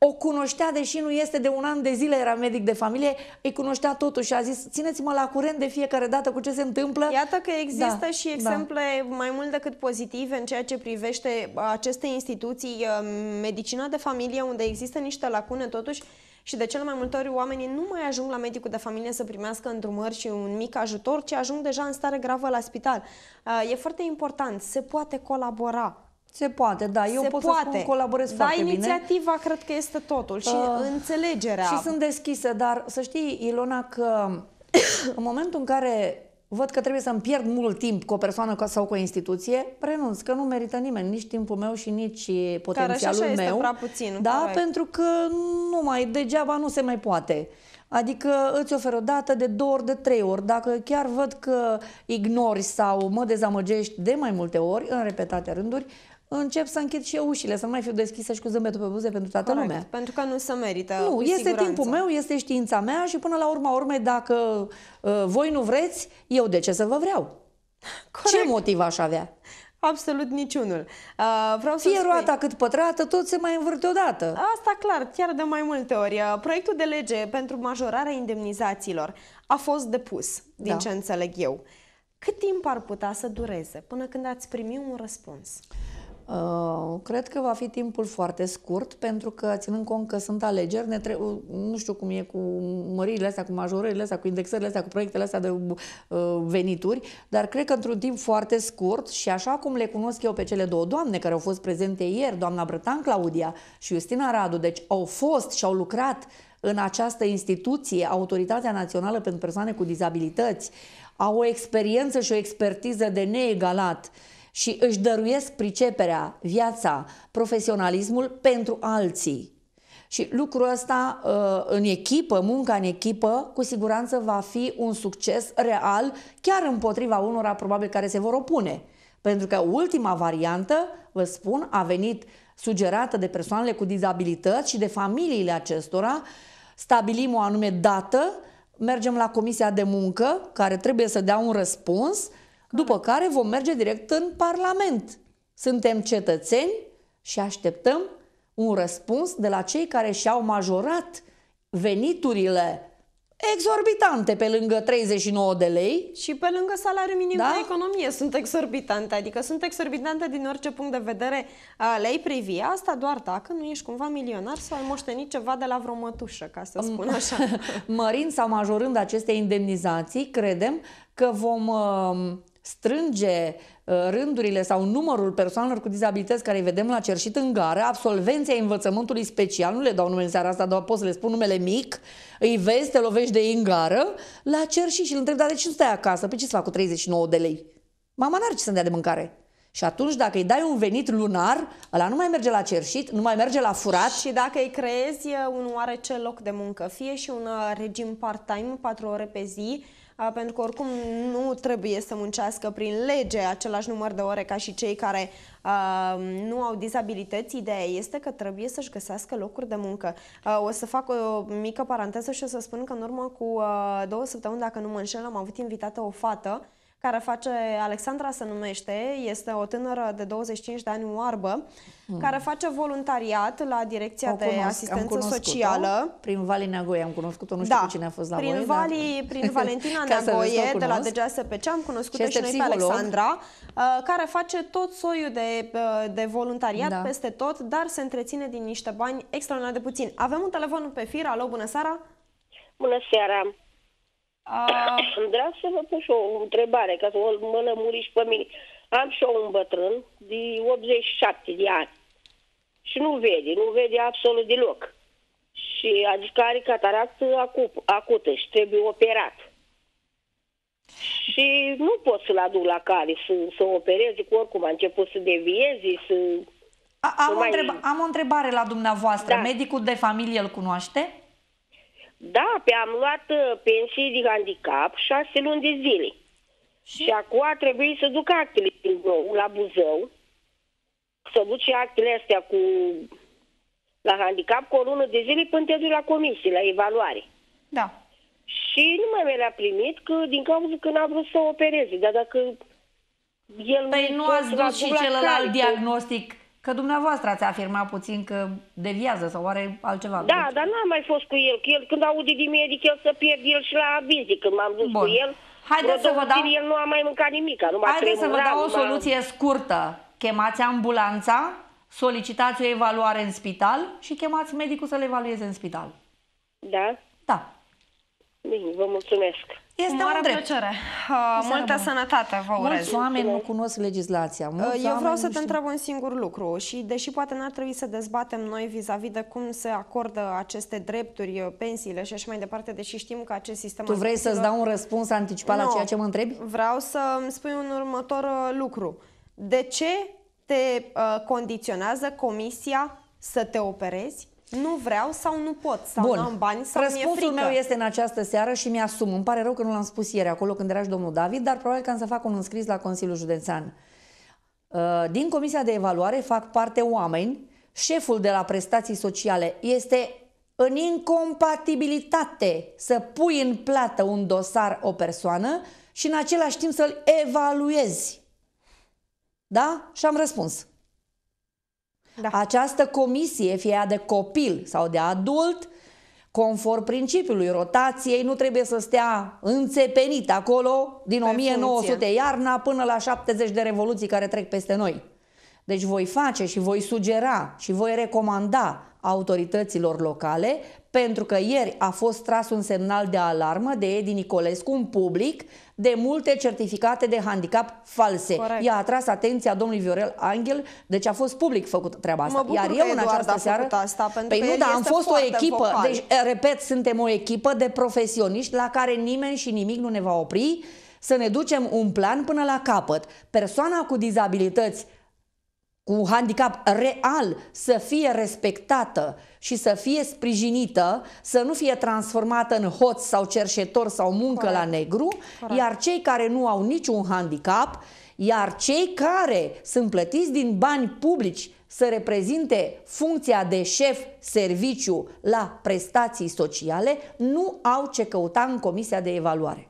o cunoștea, deși nu este de un an de zile, era medic de familie, îi cunoștea totuși și a zis, țineți-mă la curent de fiecare dată cu ce se întâmplă. Iată că există da, și da. exemple da. mai mult decât pozitive în ceea ce privește uh, aceste instituții, uh, medicina de familie, unde există niște lacune totuși, și de cele mai multe ori oamenii nu mai ajung la medicul de familie să primească îndrumări și un mic ajutor, ci ajung deja în stare gravă la spital. Uh, e foarte important, se poate colabora se poate, da. Eu se pot poate. să spun, colaborez da, foarte bine. Da, inițiativa cred că este totul și uh, înțelegerea. Și sunt deschisă, dar să știi, Ilona, că *coughs* în momentul în care văd că trebuie să-mi pierd mult timp cu o persoană sau cu o instituție, renunț, că nu merită nimeni nici timpul meu și nici uh, potențialul Care și așa meu. Este prea puțin, da, corect. pentru că nu mai, degeaba nu se mai poate. Adică îți ofer o dată, de două ori, de trei ori. Dacă chiar văd că ignori sau mă dezamăgești de mai multe ori, în repetate rânduri, încep să închid și eu ușile, să nu mai fiu deschisă și cu zâmbetul pe buze pentru toată Correct, lumea. Pentru că nu se merită. Nu, este siguranță. timpul meu, este știința mea și până la urma urmei, dacă uh, voi nu vreți, eu de ce să vă vreau? Correct. Ce motiv aș avea? Absolut niciunul. Uh, vreau Fie să spui... roata cât pătrată, tot se mai învârte odată. Asta clar, chiar de mai multe ori. Uh, proiectul de lege pentru majorarea indemnizațiilor a fost depus, din da. ce înțeleg eu. Cât timp ar putea să dureze până când ați primi un răspuns? Uh, Uh, cred că va fi timpul foarte scurt, pentru că, ținând cont că sunt alegeri, ne nu știu cum e cu măririle astea, cu majorările astea, cu indexările astea, cu proiectele astea de uh, venituri, dar cred că într-un timp foarte scurt și așa cum le cunosc eu pe cele două doamne care au fost prezente ieri, doamna Brătan Claudia și Justina Radu, deci au fost și au lucrat în această instituție, Autoritatea Națională pentru Persoane cu Dizabilități, au o experiență și o expertiză de neegalat. Uh, și își dăruiesc priceperea, viața, profesionalismul pentru alții. Și lucrul ăsta uh, în echipă, munca în echipă, cu siguranță va fi un succes real, chiar împotriva unora probabil care se vor opune. Pentru că ultima variantă, vă spun, a venit sugerată de persoanele cu dizabilități și de familiile acestora. Stabilim o anume dată, mergem la Comisia de Muncă, care trebuie să dea un răspuns, după care vom merge direct în Parlament. Suntem cetățeni și așteptăm un răspuns de la cei care și-au majorat veniturile exorbitante pe lângă 39 de lei. Și pe lângă salariul minim da? de economie sunt exorbitante, adică sunt exorbitante din orice punct de vedere a lei privi. Asta doar dacă nu ești cumva milionar sau ai moștenit ceva de la vreo mătușă, ca să mm. spun așa. *laughs* Mărind sau majorând aceste indemnizații, credem că vom um, strânge uh, rândurile sau numărul persoanelor cu dizabilități care îi vedem la cerșit în gară, absolvenții învățământului special, nu le dau numele în seara asta, dar pot să le spun numele mic, îi vezi, te lovești de ei în gară, la cerșit și îl întreb, dar de ce nu stai acasă? Pe păi ce să fac cu 39 de lei? Mama n are ce să-mi dea de mâncare. Și atunci, dacă îi dai un venit lunar, ăla nu mai merge la cerșit, nu mai merge la furat. Și dacă îi creezi un oarece loc de muncă, fie și un regim part-time, 4 ore pe zi, pentru că oricum nu trebuie să muncească prin lege același număr de ore ca și cei care uh, nu au dizabilități. Ideea este că trebuie să-și găsească locuri de muncă. Uh, o să fac o mică paranteză și o să spun că în urmă cu uh, două săptămâni, dacă nu mă înșel, am avut invitată o fată care face Alexandra se numește, este o tânără de 25 de ani oarbă, mm. care face voluntariat la Direcția cunosc, de Asistență Socială. Prin Vali Neagoie am cunoscut-o, nu știu da. cu cine a fost la prin voi. Vali, dar... *laughs* Prin Valentina Neagoie de la DGSPC am cunoscut-o și, și noi pe Alexandra, uh, care face tot soiul de, uh, de voluntariat da. peste tot, dar se întreține din niște bani extraordinar de puțin. Avem un telefon pe fir, alo, bună seara! Bună seara! A... Vreau să vă pun și o întrebare, ca să mă lămuri și pe mine. Am și eu un bătrân de 87 de ani și nu vede, nu vede absolut deloc. Și adică are cataractă acup, acută și trebuie operat. Și nu pot să-l aduc la care să, să opereze, că oricum a început să devieze, să... A, am, o mai... întreba, am o întrebare la dumneavoastră. Da. Medicul de familie îl cunoaște? Da, pe am luat uh, pensii de handicap șase luni de zile. Și, și acum a trebuit să duc actele din nou la Buzău, să duce actele astea cu la handicap cu o lună de zile până te duci la comisie, la evaluare. Da. Și nu mai mi a primit că, din cauza că n-a vrut să opereze, dar dacă el păi nu ați dus și celălalt diagnostic Că dumneavoastră ați afirmat puțin că deviază sau are altceva. Da, deci... dar n-am mai fost cu el. Că el când aude de medic, el să pierd el și la abizi când m-am dus Bun. cu el. Haideți să vă dau... El nu a mai mâncat nimic. Haideți să vă dau o soluție scurtă. Chemați ambulanța, solicitați o evaluare în spital și chemați medicul să le evalueze în spital. Da? Da. Bine, vă mulțumesc. Este o Plăcere. Uh, multă rămân. sănătate vă urez. Mulți oameni nu cunosc legislația. Uh, mulți Eu vreau să te întreb un singur lucru și deși poate n-ar trebui să dezbatem noi vis-a-vis -vis de cum se acordă aceste drepturi, uh, pensiile și așa mai departe, deși știm că acest sistem... Tu vrei să-ți dau un răspuns anticipat no, la ceea ce mă întrebi? Vreau să îmi spui un următor uh, lucru. De ce te uh, condiționează comisia să te operezi? nu vreau sau nu pot sau Bun. nu am bani sau Răspunsul mi-e frică. meu este în această seară și mi-asum. Îmi pare rău că nu l-am spus ieri acolo când era și domnul David, dar probabil că am să fac un înscris la Consiliul Județean. Uh, din Comisia de Evaluare fac parte oameni. Șeful de la prestații sociale este în incompatibilitate să pui în plată un dosar o persoană și în același timp să-l evaluezi. Da? Și am răspuns. Da. Această comisie, fie ea de copil sau de adult, conform principiului rotației, nu trebuie să stea înțepenit acolo din Pe 1900 funcție. iarna până la 70 de revoluții care trec peste noi. Deci voi face și voi sugera și voi recomanda autorităților locale pentru că ieri a fost tras un semnal de alarmă de Edi Nicolescu în public de multe certificate de handicap false. Corect. Ea a tras atenția domnului Viorel Angel, deci a fost public făcut treaba asta. Mă Iar eu Eduard în această seară... Asta, pentru păi nu, dar am fost o echipă, vocal. deci eh, repet, suntem o echipă de profesioniști la care nimeni și nimic nu ne va opri să ne ducem un plan până la capăt. Persoana cu dizabilități cu handicap real să fie respectată și să fie sprijinită, să nu fie transformată în hoț sau cerșetor sau muncă Correct. la negru, Correct. iar cei care nu au niciun handicap, iar cei care sunt plătiți din bani publici să reprezinte funcția de șef serviciu la prestații sociale, nu au ce căuta în comisia de evaluare.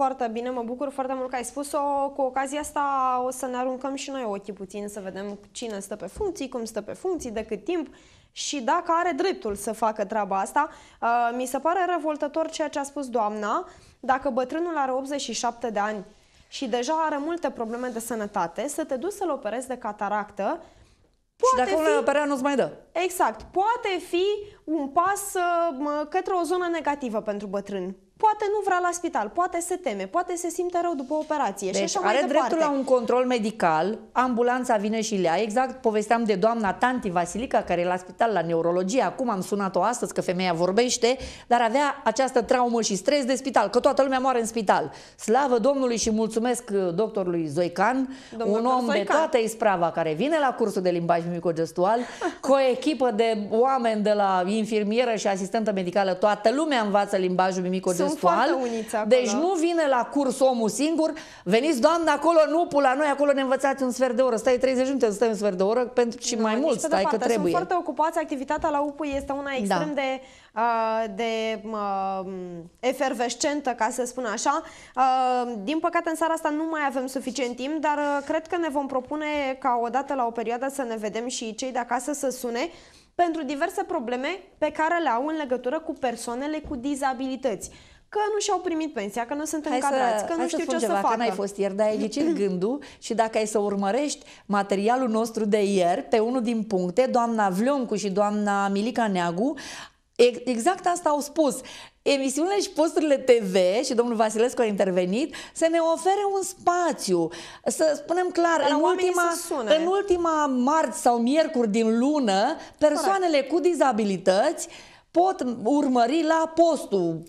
Foarte bine, mă bucur foarte mult că ai spus-o. Cu ocazia asta o să ne aruncăm și noi ochii puțin să vedem cine stă pe funcții, cum stă pe funcții, de cât timp și dacă are dreptul să facă treaba asta. Uh, mi se pare revoltător ceea ce a spus doamna. Dacă bătrânul are 87 de ani și deja are multe probleme de sănătate, să te duci să-l operezi de cataractă Poate și dacă fi... operea nu-ți mai dă. Exact. Poate fi un pas uh, către o zonă negativă pentru bătrân poate nu vrea la spital, poate se teme, poate se simte rău după operație deci, și așa are mai departe. dreptul la un control medical, ambulanța vine și le ia. Exact povesteam de doamna Tanti Vasilica, care e la spital la neurologie, acum am sunat-o astăzi că femeia vorbește, dar avea această traumă și stres de spital, că toată lumea moare în spital. Slavă Domnului și mulțumesc uh, doctorului Zoican, Domnul un om Zoican. de toată isprava care vine la cursul de limbaj micogestual, *laughs* cu o echipă de oameni de la infirmieră și asistentă medicală, toată lumea învață limbajul micogestual textual. Deci nu vine la curs omul singur, veniți, doamnă, acolo nu pula, noi acolo ne învățați un sfert de oră, stai 30 minute, stai un sfert de oră, pentru și nu, mai mult, stai că trebuie. Sunt foarte ocupați, activitatea la UPU este una da. extrem da. de uh, de uh, efervescentă, ca să spun așa. Uh, din păcate, în seara asta nu mai avem suficient timp, dar uh, cred că ne vom propune ca odată la o perioadă să ne vedem și cei de acasă să sune pentru diverse probleme pe care le au în legătură cu persoanele cu dizabilități că nu și-au primit pensia, că nu sunt hai încadrați, să, că nu știu să ce ceva, să facă. Că n-ai fost ieri, dar ai ghicit *clears throat* gândul și dacă ai să urmărești materialul nostru de ieri, pe unul din puncte, doamna Vlioncu și doamna Milica Neagu Exact asta au spus. Emisiunile și posturile TV, și domnul Vasilescu a intervenit, să ne ofere un spațiu. Să spunem clar, în ultima, în ultima marți sau miercuri din lună, persoanele Correct. cu dizabilități pot urmări la postul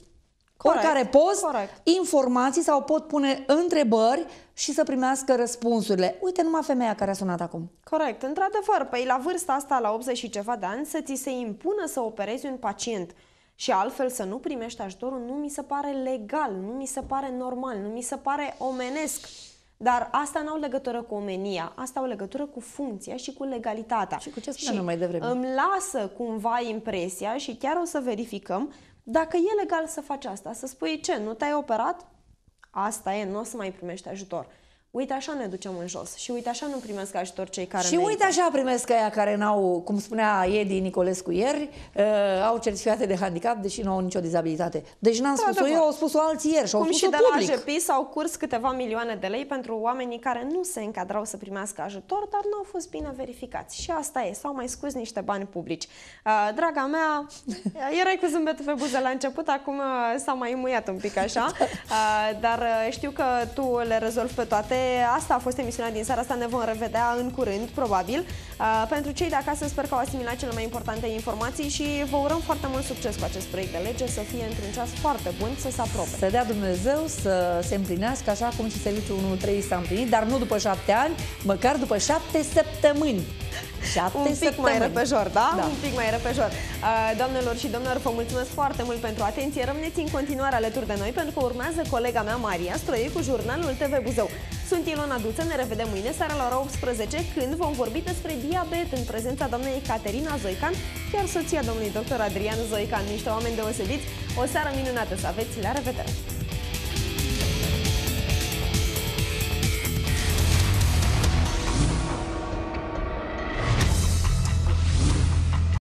Corect, oricare post, corect. informații sau pot pune întrebări și să primească răspunsurile. Uite numai femeia care a sunat acum. Corect, într-adevăr, păi la vârsta asta, la 80 și ceva de ani, să ți se impună să operezi un pacient și altfel să nu primești ajutorul, nu mi se pare legal, nu mi se pare normal, nu mi se pare omenesc. Dar asta nu au legătură cu omenia, asta au legătură cu funcția și cu legalitatea. Și cu ce spuneam mai devreme. Îmi lasă cumva impresia și chiar o să verificăm dacă e legal să faci asta, să spui ce, nu te-ai operat? Asta e, nu o să mai primești ajutor uite așa ne ducem în jos și uite așa nu primesc ajutor cei care Și merită. uite așa primesc aia care n-au, cum spunea Edi Nicolescu ieri, uh, au certificate de handicap, deși nu au nicio dizabilitate. Deci n-am da, spus-o da, eu, da. au spus-o alții ieri și au public. Cum și de la public. s-au curs câteva milioane de lei pentru oamenii care nu se încadrau să primească ajutor, dar nu au fost bine verificați. Și asta e, s-au mai scus niște bani publici. Uh, draga mea, *laughs* erai cu zâmbetul pe buze la început, acum uh, s-a mai muiat un pic așa, *laughs* da. uh, dar uh, știu că tu le rezolvi pe toate asta a fost emisiunea din seara asta, ne vom revedea în curând, probabil. Uh, pentru cei de acasă, sper că au asimilat cele mai importante informații și vă urăm foarte mult succes cu acest proiect de lege, să fie într-un ceas foarte bun, să se aprobe. Să dea Dumnezeu să se împlinească așa cum și serviciul 113 s-a împlinit, dar nu după șapte ani, măcar după șapte săptămâni. 7 Un pic săptămâni. mai repejor, da? da? Un pic mai repejor. Uh, doamnelor și domnilor, vă mulțumesc foarte mult pentru atenție. Rămâneți în continuare alături de noi pentru că urmează colega mea Maria Stroie cu jurnalul TV Buzău. Sunt Ilona Duță, ne revedem mâine seara la ora 18 când vom vorbi despre diabet în prezența doamnei Caterina Zoican, chiar soția domnului doctor Adrian Zoican. Niște oameni deosebiți. O seară minunată să aveți. La revedere!